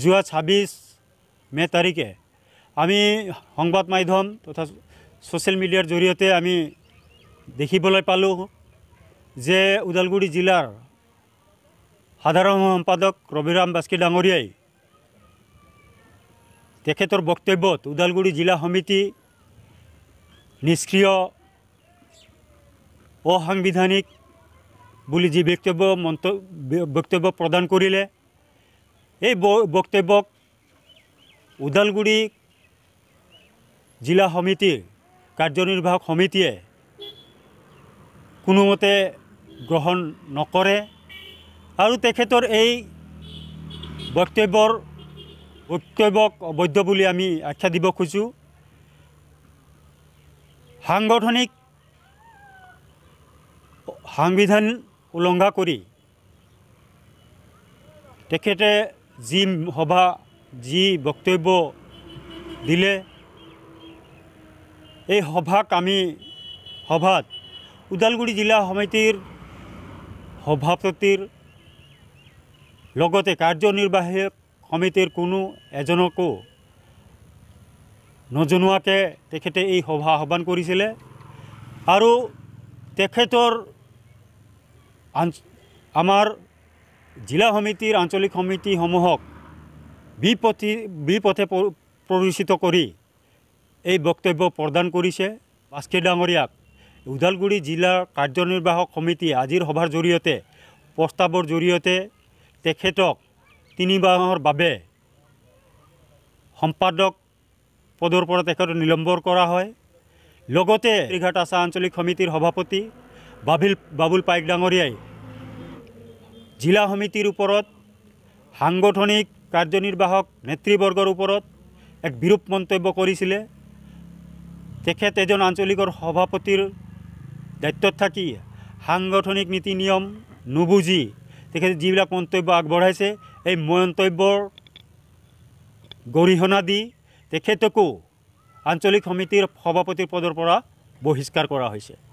যোৱা ছাব্বিছ মে তাৰিখে আমি সংবাদ মাধ্যম তথা ছ'চিয়েল মিডিয়াৰ জৰিয়তে আমি দেখিবলৈ পালোঁ যে ওদালগুৰি জিলাৰ সাধাৰণ সম্পাদক ৰবিৰাম বাস্কি ডাঙৰীয়াই তেখেতৰ বক্তব্যত ওদালগুৰি জিলা সমিতি নিষ্ক্ৰিয় অসাংবিধানিক বুলি যি বক্তব্য মন্ত বক্তব্য প্ৰদান কৰিলে এই বক্তব্যক ওদালগুৰি জিলা সমিতিৰ কাৰ্যনিৰ্বাহক সমিতিয়ে কোনোমতে গ্ৰহণ নকৰে আৰু তেখেতৰ এই বক্তব্যৰ বক্তব্যক অবৈধ বুলি আমি আখ্যা দিব খোজোঁ সাংগঠনিক সাংবিধান উলংঘা কৰি তেখেতে যি সভা যি বক্তব্য দিলে এই সভাক আমি সভাত ওদালগুৰি জিলা সমিতিৰ সভাপতিৰ লগতে কাৰ্যনিৰ্বাহক সমিতিৰ কোনো এজনকো নজনোৱাকৈ তেখেতে এই সভা আহ্বান কৰিছিলে আৰু তেখেতৰ আমাৰ জিলা সমিতিৰ আঞ্চলিক সমিতি সমূহক বিপথে বিপথে প্ৰৰোচিত কৰি এই বক্তব্য প্ৰদান কৰিছে বাস্কে ডাঙৰীয়াক ওদালগুৰি জিলাৰ কাৰ্যনিৰ্বাহক সমিতি আজিৰ সভাৰ জৰিয়তে প্ৰস্তাৱৰ জৰিয়তে তেখেতক তিনি মাহৰ বাবে সম্পাদক পদৰ পৰা তেখেতক নিলম্বন কৰা হয় লগতে ৰিঘাট আশা আঞ্চলিক সমিতিৰ সভাপতি বাবিল বাবুল পাইক ডাঙৰীয়াই জিলা সমিতিৰ ওপৰত সাংগঠনিক কাৰ্যনিৰ্বাহক নেতৃবৰ্গৰ ওপৰত এক বিৰূপ মন্তব্য কৰিছিলে তেখেত এজন আঞ্চলিকৰ সভাপতিৰ দায়িত্বত থাকি সাংগঠনিক নীতি নিয়ম নুবুজি তেখেতে যিবিলাক মন্তব্য আগবঢ়াইছে এই মন্তব্যৰ গৰিহণা দি তেখেতকো আঞ্চলিক সমিতিৰ সভাপতিৰ পদৰ পৰা বহিষ্কাৰ কৰা হৈছে